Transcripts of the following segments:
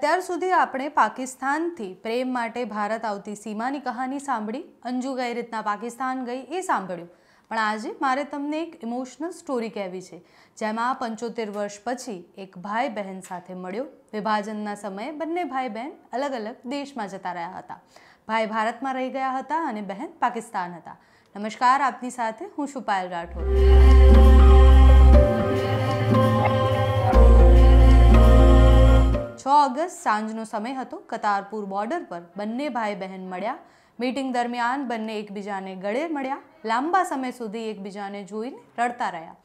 અત્યાર સુધી આપણે પાકિસ્તાનથી પ્રેમ માટે ભારત આવતી સીમાની કહાની સાંભળી અંજુ કઈ રીતના પાકિસ્તાન ગઈ એ સાંભળ્યું પણ આજે મારે તમને એક ઇમોશનલ સ્ટોરી કહેવી છે જેમાં પંચોતેર વર્ષ પછી એક ભાઈ બહેન સાથે મળ્યો વિભાજનના સમયે બંને ભાઈ બહેન અલગ અલગ દેશમાં જતા રહ્યા હતા ભાઈ ભારતમાં રહી ગયા હતા અને બહેન પાકિસ્તાન હતા નમસ્કાર આપની સાથે હું છુપાયેલ રાઠોડ ઓગસ્ટ સાંજનો સમય હતો કતારપુર બોર્ડર પર બંને ભાઈ બહેન મળ્યા મીટિંગ દરમિયાન બંને એકબીજાને ગળે મળ્યા લાંબા સમય સુધી એકબીજાને જોઈને રડતા રહ્યા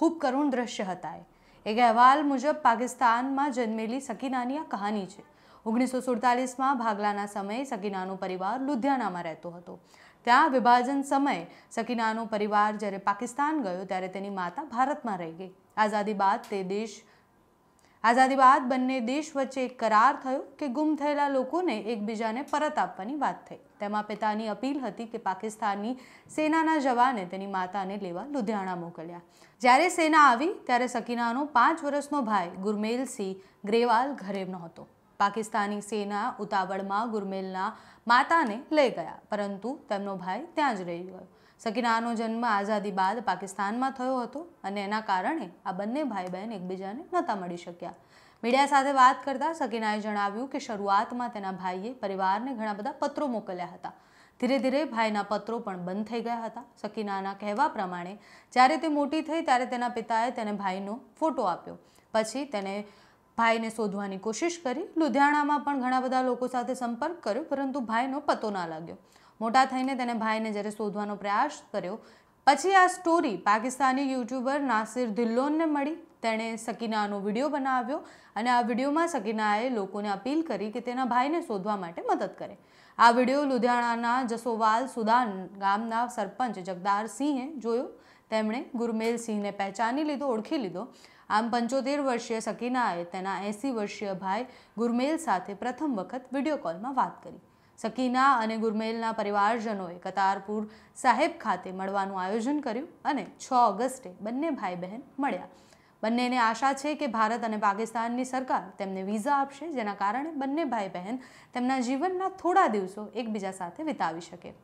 ખૂબ કરુણ દ્રશ્ય હતા એ એક અહેવાલ મુજબ પાકિસ્તાનમાં જન્મેલી સકીનાની આ કહાની છે ઓગણીસો સુડતાલીસમાં ભાગલાના સમયે સકીનાનો પરિવાર લુધિયાનામાં રહેતો હતો ત્યાં વિભાજન સમયે સકીનાનો પરિવાર જ્યારે પાકિસ્તાન ગયો ત્યારે તેની માતા ભારતમાં રહી ગઈ આઝાદી બાદ તે દેશ આઝાદી બાદ બંને દેશ વચ્ચે એક કરાર થયો કે ગુમ થયેલા લોકોને એકબીજાને પરત આપવાની વાત થઈ તેમાં પિતાની અપીલ હતી કે પાકિસ્તાનની સેનાના જવાને તેની માતાને લેવા લુધિયાણા મોકલ્યા જ્યારે સેના આવી ત્યારે સકીનાનો પાંચ વર્ષનો ભાઈ ગુરમેલસિંહ ગ્રેવાલ ઘરે નહોતો પાકિસ્તાની સેના ઉતાવળમાં ગુરમેલના માતાને લઈ ગયા પરંતુ તેમનો ભાઈ ત્યાં જ રહી ગયો સકીનાનો જન્મ આઝાદી બાદ પાકિસ્તાનમાં થયો હતો અને એના કારણે આ બંને ભાઈ બહેન એકબીજાને નહોતા મળી શક્યા મીડિયા સાથે વાત કરતાં સકીનાએ જણાવ્યું કે શરૂઆતમાં તેના ભાઈએ પરિવારને ઘણા બધા પત્રો મોકલ્યા હતા ધીરે ધીરે ભાઈના પત્રો પણ બંધ થઈ ગયા હતા સકીનાના કહેવા પ્રમાણે જ્યારે તે મોટી થઈ ત્યારે તેના પિતાએ તેને ભાઈનો ફોટો આપ્યો પછી તેને ભાઈને શોધવાની કોશિશ કરી લુધિયાણામાં પણ ઘણા બધા લોકો સાથે સંપર્ક કર્યો પરંતુ ભાઈનો પતો ના લાગ્યો મોટા થઈને તેને ભાઈને જ્યારે શોધવાનો પ્રયાસ કર્યો પછી આ સ્ટોરી પાકિસ્તાની યુટ્યુબર નાસિર ધિલ્લોનને મળી તેણે સકીનાનો વિડીયો બનાવ્યો અને આ વિડીયોમાં સકીનાએ લોકોને અપીલ કરી કે તેના ભાઈને શોધવા માટે મદદ કરે આ વિડીયો લુધિયાણાના જસોવાલ સુદાન ગામના સરપંચ જગદારસિંહે જોયો તેમણે ગુરમેલસિંહને પહેચાની લીધો ઓળખી લીધો આમ પંચોતેર વર્ષીય સકીનાએ તેના એંસી વર્ષીય ભાઈ ગુરમેલ સાથે પ્રથમ વખત વિડીયો કોલમાં વાત કરી સકીના અને ગુરમેલના પરિવારજનોએ કતારપુર સાહેબ ખાતે મળવાનું આયોજન કર્યું અને છ ઓગસ્ટે બંને ભાઈ બહેન મળ્યા બંનેને આશા છે કે ભારત અને પાકિસ્તાનની સરકાર તેમને વિઝા આપશે જેના કારણે બંને ભાઈ બહેન તેમના જીવનના થોડા દિવસો એકબીજા સાથે વિતાવી શકે